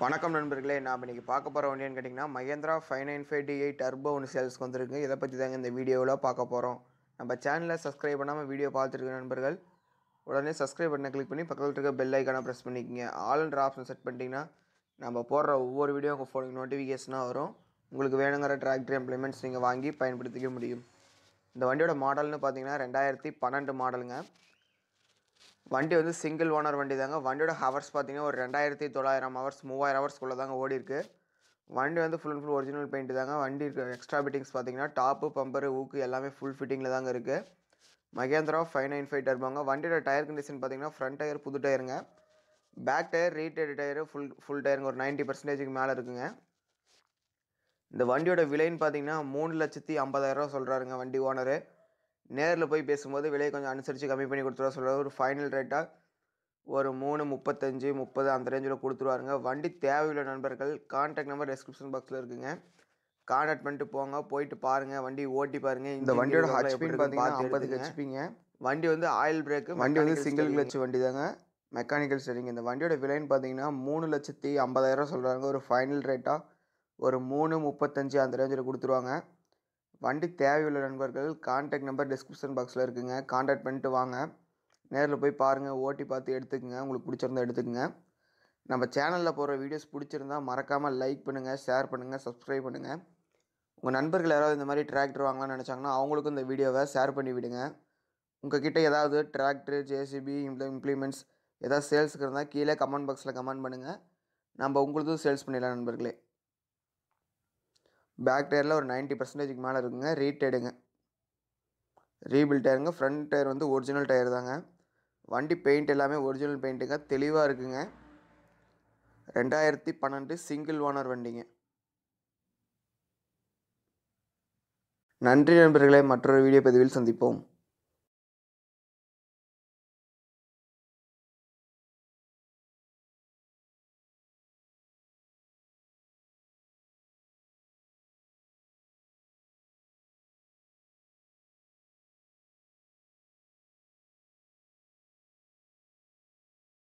வணக்கம் நண்பர்களே இப்போ இன்றைக்கி பார்க்க போகிற ஒன்று கேட்டிங்கன்னா Mahindra five nine five D eight turbo ஒன்று சேல்ஸ்க்கு வந்துருக்கு இதை பற்றி தாங்க இந்த வீடியோவில் பார்க்க போகிறோம் நம்ம சேனலை சப்ஸ்கிரைப் பண்ணாமல் வீடியோ பார்த்துருக்க நண்பர்கள் உடனே சப்ஸ்கிரைப் பண்ண கிளிக் பண்ணி பக்கத்தில் இருக்க பெல் ஐக்கானை ப்ரெஸ் பண்ணிக்கோங்க ஆல்ன்ற ஆப்ஷன் செட் பண்ணிட்டீங்கன்னா நம்ம போடுற ஒவ்வொரு வீடியோ உங்கள் ஃபோனுக்கு நோட்டிஃபிகேஷனாக வரும் உங்களுக்கு வேணுங்கிற டிராக்டர் எம்ப்ளிமெண்ட்ஸ் நீங்கள் வாங்கி பயன்படுத்திக்க முடியும் இந்த வண்டியோட மாடல்னு பார்த்தீங்கன்னா ரெண்டாயிரத்தி பன்னெண்டு மாடலுங்க வண்டி வந்து சிங்கிள் ஓனர் வண்டி தாங்க வண்டியோட ஹவர்ஸ் பார்த்தீங்கன்னா ஒரு ரெண்டாயிரத்தி தொள்ளாயிரம் ஹவர்ஸ் மூவாயிரம் ஹவர்ஸ்க்குள்ளே தாங்க ஓடி இருக்கு வண்டி வந்து full and full original paint தாங்க வண்டி எக்ஸ்ட்ரா பிட்டிங்ஸ் பார்த்தீங்கன்னா டாப்பு பம்பரு ஊக்கு எல்லாமே ஃபுல் ஃபிட்டிங்கில் தாங்க இருக்குது மகேந்திரா ஃபைவ் நைன் ஃபைவ் டர்பாங்க வண்டியோட டயர் கண்டிஷன் பார்த்தீங்கன்னா ஃப்ரண்ட் டயர் புது டயருங்க back tyre retread tyre full full டயருங்க ஒரு நைன்ட்டி பர்சன்டேஜுக்கு மேலே இருக்குங்க இந்த வண்டியோட விலைன்னு பார்த்தீங்கன்னா மூணு லட்சத்தி ஐம்பதாயிரரூவா சொல்கிறாருங்க வண்டி ஓனரு நேரில் போய் பேசும்போது விலையை கொஞ்சம் அனுசரித்து கம்மி பண்ணி கொடுத்துருவா சொல்கிறார் ஒரு ஃபைனல் ரேட்டாக ஒரு மூணு முப்பத்தஞ்சு முப்பது அந்த ரேஞ்சில் கொடுத்துருவாருங்க வண்டி தேவையுள்ள நண்பர்கள் கான்டாக்ட் நம்பர் டெஸ்கிரிப்ஷன் பாக்ஸில் இருக்குங்க கான்டாக்ட் பண்ணிட்டு போங்க போயிட்டு பாருங்கள் வண்டி ஓட்டி பாருங்கள் இந்த வண்டியோட ஹச்பின்னு பார்த்தீங்கன்னா ஐம்பது ஹெச்பிங்க வண்டி வந்து ஆயில் பிரேக்கு வண்டி வந்து சிங்கிள் கிளச் வண்டி தாங்க மெக்கானிக்கல் சரிங்க இந்த வண்டியோட விலைன்னு பார்த்தீங்கன்னா மூணு லட்சத்தி ஐம்பதாயிரம் சொல்கிறாங்க ஒரு ஃபைனல் ரேட்டாக ஒரு மூணு முப்பத்தஞ்சு அந்த ரேஞ்சில் கொடுத்துருவாங்க வண்டி தேவையுள்ள நண்பர்கள் கான்டாக்ட் நம்பர் டிஸ்கிரிப்ஷன் பாக்ஸில் இருக்குங்க கான்டாக்ட் பண்ணிட்டு வாங்க நேரில் போய் பாருங்கள் ஓட்டி பார்த்து எடுத்துக்கோங்க உங்களுக்கு பிடிச்சிருந்தா எடுத்துக்கோங்க நம்ம சேனலில் போகிற வீடியோஸ் பிடிச்சிருந்தா மறக்காமல் லைக் பண்ணுங்கள் ஷேர் பண்ணுங்கள் சப்ஸ்கிரைப் பண்ணுங்கள் உங்கள் நண்பர்கள் யாராவது இந்த மாதிரி டிராக்டர் வாங்கலான்னு நினச்சாங்கன்னா அவங்களுக்கும் இந்த வீடியோவை ஷேர் பண்ணி விடுங்க உங்கள் கிட்டே ஏதாவது டிராக்டர் ஜேசிபி இம்ப்ளிமெண்ட்ஸ் ஏதாவது சேல்ஸுக்கு இருந்தால் கீழே கமெண்ட் பாக்ஸில் கமெண்ட் பண்ணுங்கள் நம்ம உங்களுக்கும் சேல்ஸ் பண்ணிடலாம் நண்பர்களே பேக் டயரில் ஒரு நைன்ட்டி பர்சன்டேஜுக்கு மேலே இருக்குங்க ரீடைடுங்க ரீபில் டயருங்க ஃப்ரண்ட் டயர் வந்து ஒரிஜினல் டயர் தாங்க வண்டி பெயிண்ட் எல்லாமே ஒரிஜினல் பெயிண்ட்டுங்க தெளிவாக இருக்குங்க ரெண்டாயிரத்தி பன்னெண்டு சிங்கிள் ஓனர் வண்டிங்க நன்றி நண்பர்களே மற்றொரு வீடியோ பதிவில் சந்திப்போம்